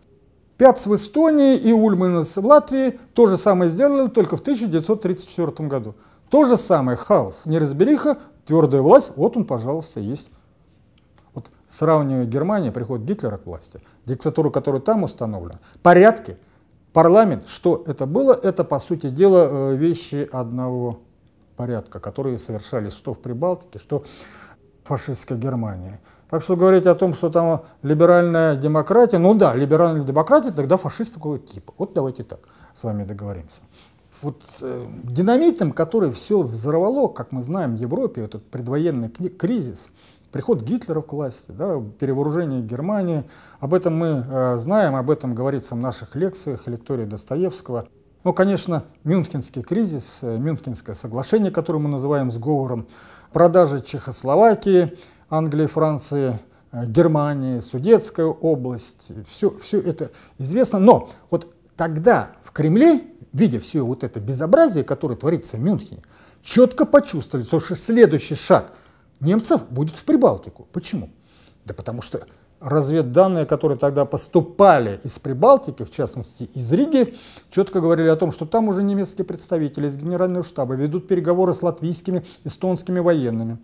Пятс в Эстонии и Ульманес в Латвии то же самое сделали только в 1934 году. То же самое, хаос, неразбериха, твердая власть, вот он, пожалуйста, есть. Вот сравнивая Германию, приход Гитлера к власти, диктатуру, которая там установлена, порядки, парламент, что это было, это, по сути дела, э, вещи одного порядка, которые совершались что в Прибалтике, что в фашистской Германии. Так что говорить о том, что там либеральная демократия, ну да, либеральная демократия, тогда фашист такого типа. Вот давайте так с вами договоримся. Вот э, динамитом, который все взорвало, как мы знаем, в Европе, этот предвоенный кризис, приход Гитлера к власти, да, перевооружение Германии, об этом мы э, знаем, об этом говорится в наших лекциях, лектории Достоевского. Ну, конечно, Мюнхенский кризис, э, Мюнхенское соглашение, которое мы называем сговором, продажа Чехословакии, Англии, Франции, э, Германии, Судетская область, все, все это известно. Но вот тогда в Кремле, видя все вот это безобразие, которое творится в Мюнхене, четко почувствовали, что следующий шаг немцев будет в Прибалтику. Почему? Да потому что разведданные, которые тогда поступали из Прибалтики, в частности из Риги, четко говорили о том, что там уже немецкие представители из генерального штаба ведут переговоры с латвийскими, эстонскими военными.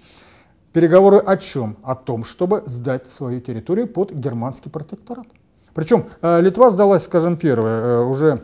Переговоры о чем? О том, чтобы сдать свою территорию под германский протекторат. Причем э, Литва сдалась, скажем, первая э, уже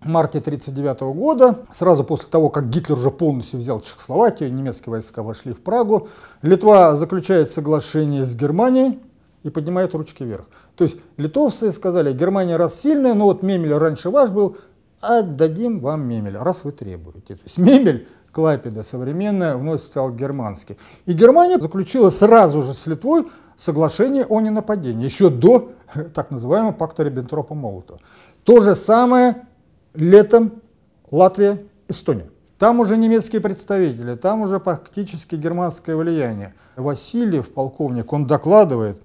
в марте 1939 года, сразу после того, как Гитлер уже полностью взял Чехословакию, немецкие войска вошли в Прагу, Литва заключает соглашение с Германией и поднимает ручки вверх. То есть литовцы сказали, Германия раз сильная, но вот Мемель раньше ваш был, отдадим вам мебель, раз вы требуете. То есть мебель Клайпеда современная вновь стала германский. И Германия заключила сразу же с Литвой соглашение о ненападении, еще до так называемого пакта Риббентропа-Молотова. То же самое летом Латвия, Эстония. Там уже немецкие представители, там уже практически германское влияние. Васильев, полковник, он докладывает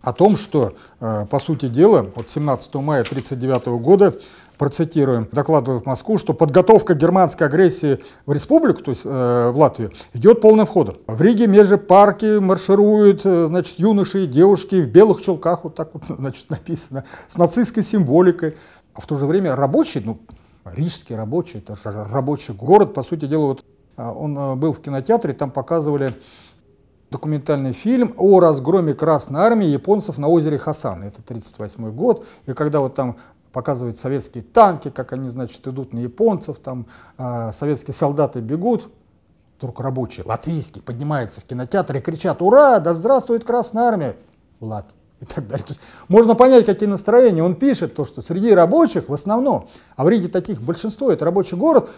о том, что, э, по сути дела, от 17 мая 1939 года процитируем докладывают Москву, что подготовка германской агрессии в республику, то есть э, в Латвию, идет полным ходом. В Риге между парки маршируют э, значит, юноши и девушки в белых чулках, вот так вот значит, написано, с нацистской символикой. А в то же время рабочий, ну, рижский рабочий, это же рабочий город, по сути дела, вот а, он э, был в кинотеатре, там показывали документальный фильм о разгроме Красной Армии японцев на озере Хасан. Это 1938 год. И когда вот там показывают советские танки, как они, значит, идут на японцев, там э, советские солдаты бегут, вдруг рабочий, латвийский, поднимается в кинотеатре и кричат «Ура! Да здравствует Красная Армия!» в и так далее. То есть можно понять, какие настроения. Он пишет то, что среди рабочих в основном, а в Риге таких большинство, это рабочий город,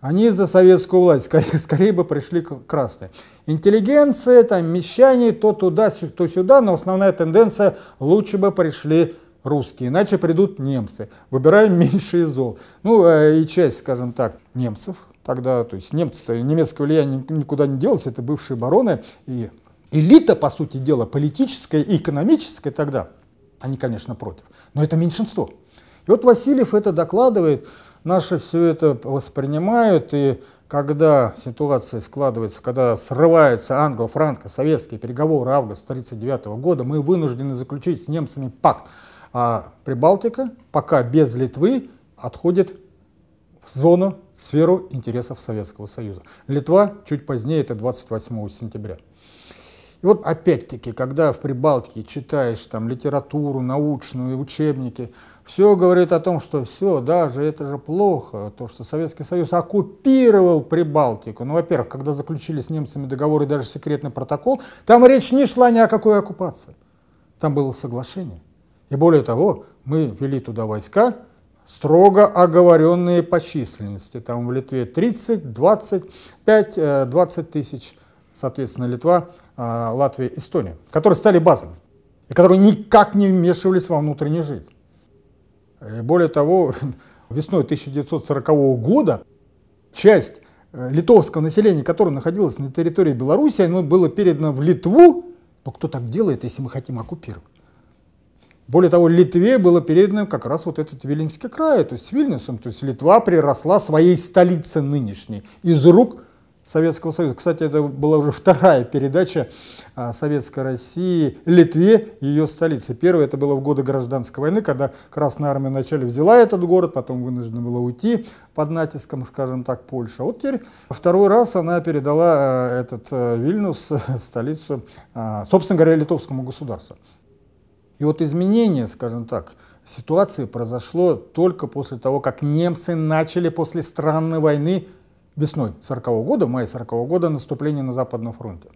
они за советскую власть, скорее, скорее бы пришли к красной. Интеллигенция, там, мещане, то туда, то сюда, но основная тенденция, лучше бы пришли русские, иначе придут немцы. Выбираем меньше из зол. Ну э, и часть, скажем так, немцев тогда, то есть немцы-то, немецкое влияние никуда не делось, это бывшие бароны и элита, по сути дела, политическая и экономическая тогда, они, конечно, против, но это меньшинство. И вот Васильев это докладывает, наши все это воспринимают, и когда ситуация складывается, когда срываются англо-франко-советские переговоры августа 1939 года, мы вынуждены заключить с немцами пакт а Прибалтика пока без Литвы отходит в зону, в сферу интересов Советского Союза. Литва чуть позднее, это 28 сентября. И вот опять-таки, когда в Прибалтике читаешь там литературу, научную, учебники, все говорит о том, что все, даже это же плохо, то, что Советский Союз оккупировал Прибалтику. Ну, во-первых, когда заключили с немцами договор и даже секретный протокол, там речь не шла ни о какой оккупации. Там было соглашение. И более того, мы вели туда войска, строго оговоренные по численности. Там в Литве 30, 25, 20 тысяч, соответственно, Литва, э, Латвия, Эстония, которые стали базами и которые никак не вмешивались во внутреннюю жизнь. И более того, весной 1940 года часть э, литовского населения, которое находилось на территории Беларуси, оно было передано в Литву. Но кто так делает, если мы хотим оккупировать? Более того, Литве было передано как раз вот этот Виленский край, то есть Вильнюсом, то есть Литва приросла своей столице нынешней из рук Советского Союза. Кстати, это была уже вторая передача а, Советской России Литве, ее столице. Первая это было в годы гражданской войны, когда Красная Армия вначале взяла этот город, потом вынуждена была уйти под натиском, скажем так, Польши. А вот теперь второй раз она передала а, этот э, Вильнюс, э, столицу, а, собственно говоря, литовскому государству. И вот изменение, скажем так, ситуации произошло только после того, как немцы начали после странной войны весной 40 -го года, в мае 40 -го года наступление на Западном фронте.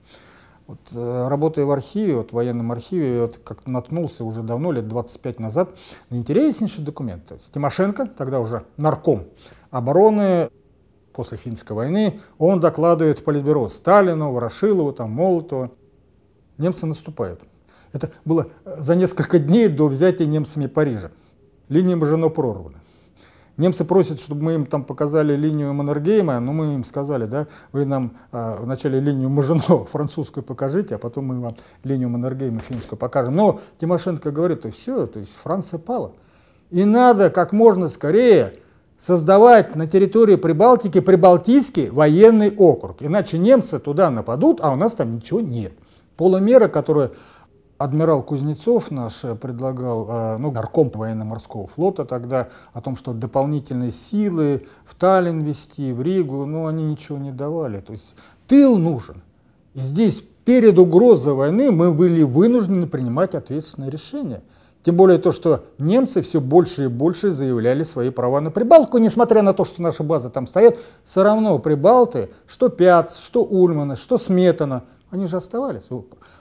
Вот, э, работая в архиве, вот, в военном архиве, я вот, как наткнулся уже давно, лет 25 назад, на интереснейший документ. То есть, Тимошенко, тогда уже нарком обороны после финской войны, он докладывает Политбюро Сталину, Ворошилову, там, Молотову. Немцы наступают. Это было э, за несколько дней до взятия немцами Парижа. Линия Мажино прорвана. Немцы просят, чтобы мы им там показали линию Маннергейма, но мы им сказали, да, вы нам а, вначале линию Мажино французскую покажите, а потом мы вам линию Маннергейма финскую покажем. Но Тимошенко говорит, то все, то есть Франция пала. И надо как можно скорее создавать на территории Прибалтики прибалтийский военный округ. Иначе немцы туда нападут, а у нас там ничего нет. Полумера, которая Адмирал Кузнецов наш э, предлагал, э, ну, нарком военно-морского флота тогда, о том, что дополнительные силы в Таллин вести, в Ригу, но ну, они ничего не давали. То есть тыл нужен. И здесь перед угрозой войны мы были вынуждены принимать ответственные решения. Тем более то, что немцы все больше и больше заявляли свои права на прибалку, несмотря на то, что наши базы там стоят, все равно прибалты, что Пяц, что Ульманы, что Сметана, они же оставались.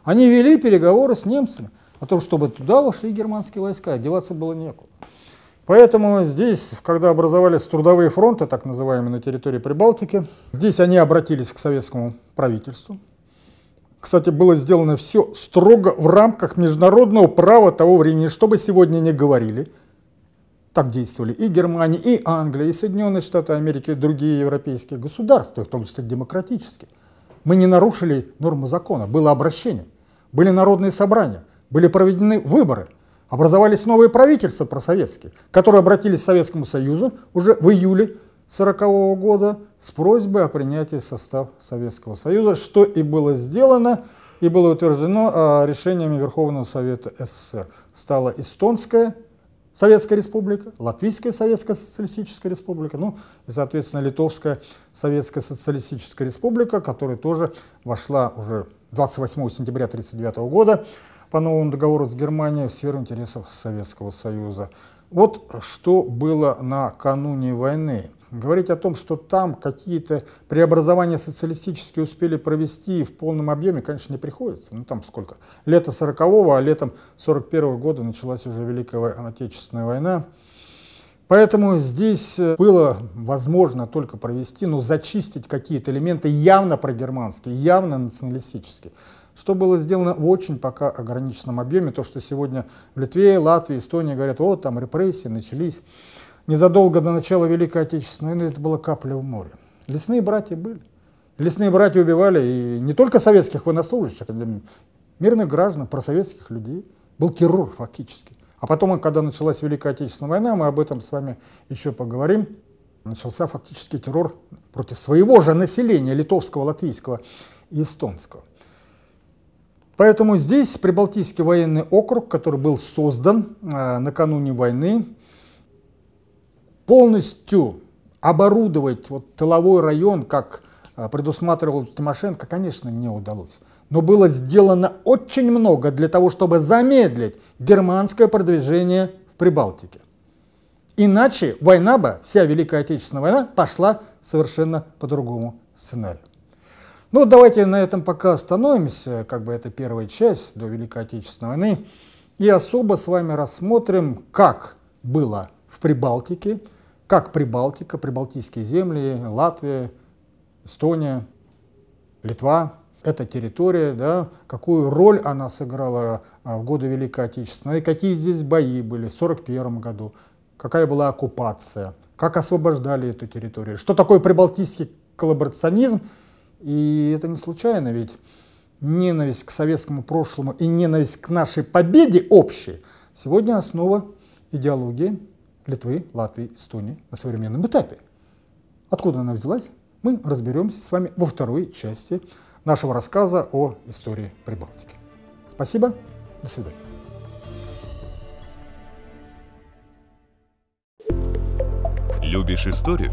Они вели переговоры с немцами о том, чтобы туда вошли германские войска, деваться было некуда. Поэтому здесь, когда образовались трудовые фронты, так называемые, на территории Прибалтики, здесь они обратились к советскому правительству. Кстати, было сделано все строго в рамках международного права того времени, чтобы сегодня не говорили. Так действовали и Германия, и Англия, и Соединенные Штаты Америки, и другие европейские государства, в том числе демократические. Мы не нарушили нормы закона, было обращение – были народные собрания, были проведены выборы, образовались новые правительства просоветские, которые обратились к Советскому Союзу уже в июле 1940 года с просьбой о принятии состав Советского Союза, что и было сделано и было утверждено а, решениями Верховного Совета СССР. Стала Эстонская Советская Республика, Латвийская Советская Социалистическая Республика, ну и, соответственно, Литовская Советская Социалистическая Республика, которая тоже вошла уже 28 сентября 1939 года по новому договору с Германией в сферу интересов Советского Союза. Вот что было накануне войны. Говорить о том, что там какие-то преобразования социалистические успели провести в полном объеме, конечно, не приходится. Ну там сколько? Лето 40-го, а летом 41 -го года началась уже Великая Отечественная война. Поэтому здесь э, было возможно только провести, ну, зачистить какие-то элементы явно прогерманские, явно националистические. Что было сделано в очень пока ограниченном объеме, то, что сегодня в Литве, Латвии, Эстонии говорят, о, там репрессии начались. Незадолго до начала Великой Отечественной войны это была капля в море. Лесные братья были. Лесные братья убивали и не только советских военнослужащих, а мирных граждан, просоветских людей. Был террор фактически. А потом, когда началась Великая Отечественная война, мы об этом с вами еще поговорим, начался фактически террор против своего же населения, литовского, латвийского и эстонского. Поэтому здесь Прибалтийский военный округ, который был создан э, накануне войны, полностью оборудовать вот тыловой район, как э, предусматривал Тимошенко, конечно, не удалось но было сделано очень много для того, чтобы замедлить германское продвижение в Прибалтике. Иначе война бы, вся Великая Отечественная война, пошла совершенно по другому сценарию. Ну, давайте на этом пока остановимся, как бы это первая часть до Великой Отечественной войны, и особо с вами рассмотрим, как было в Прибалтике, как Прибалтика, Прибалтийские земли, Латвия, Эстония, Литва, эта территория, да, какую роль она сыграла э, в годы Великой Отечественной, какие здесь бои были в 1941 году, какая была оккупация, как освобождали эту территорию, что такое прибалтийский коллаборационизм, и это не случайно, ведь ненависть к советскому прошлому и ненависть к нашей победе общей сегодня основа идеологии Литвы, Латвии, Эстонии на современном этапе. Откуда она взялась, мы разберемся с вами во второй части нашего рассказа о истории Прибалтики. Спасибо, до свидания. Любишь историю?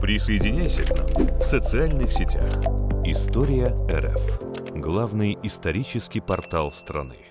Присоединяйся к нам в социальных сетях. История РФ. Главный исторический портал страны.